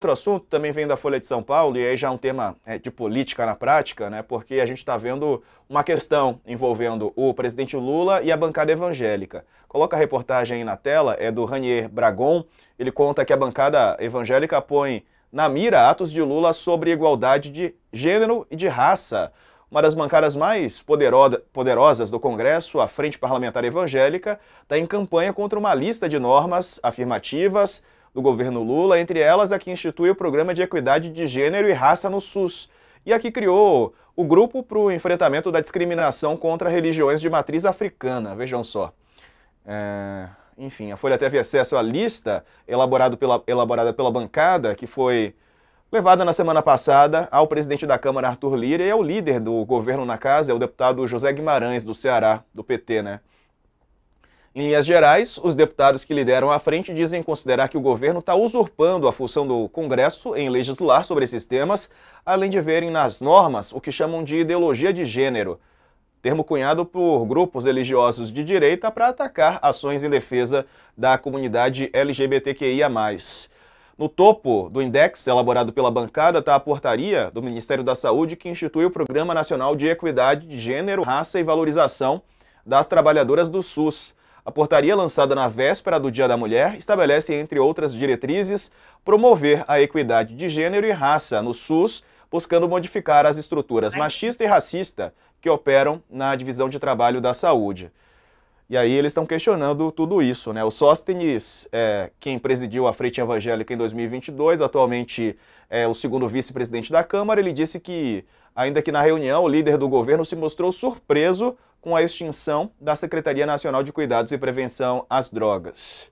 outro assunto também vem da Folha de São Paulo, e aí já é um tema é, de política na prática, né? Porque a gente está vendo uma questão envolvendo o presidente Lula e a bancada evangélica. Coloca a reportagem aí na tela, é do Ranier Bragon. Ele conta que a bancada evangélica põe na mira atos de Lula sobre igualdade de gênero e de raça. Uma das bancadas mais poderosa, poderosas do Congresso, a Frente Parlamentar Evangélica, está em campanha contra uma lista de normas afirmativas do governo Lula, entre elas a que institui o Programa de Equidade de Gênero e Raça no SUS, e a que criou o Grupo para o Enfrentamento da Discriminação contra Religiões de Matriz Africana. Vejam só. É... Enfim, a Folha teve acesso à lista elaborado pela, elaborada pela bancada, que foi levada na semana passada ao presidente da Câmara, Arthur Lira, e ao é líder do governo na casa, é o deputado José Guimarães, do Ceará, do PT, né? Em linhas gerais, os deputados que lideram a frente dizem considerar que o governo está usurpando a função do Congresso em legislar sobre esses temas, além de verem nas normas o que chamam de ideologia de gênero, termo cunhado por grupos religiosos de direita para atacar ações em defesa da comunidade LGBTQIA+. No topo do index elaborado pela bancada está a portaria do Ministério da Saúde que institui o Programa Nacional de Equidade de Gênero, Raça e Valorização das Trabalhadoras do SUS, a portaria lançada na véspera do Dia da Mulher estabelece, entre outras diretrizes, promover a equidade de gênero e raça no SUS, buscando modificar as estruturas machista e racista que operam na divisão de trabalho da saúde. E aí eles estão questionando tudo isso, né? O Sóstenes, é, quem presidiu a Frente Evangélica em 2022, atualmente é o segundo vice-presidente da Câmara, ele disse que, ainda que na reunião, o líder do governo se mostrou surpreso com a extinção da Secretaria Nacional de Cuidados e Prevenção às Drogas.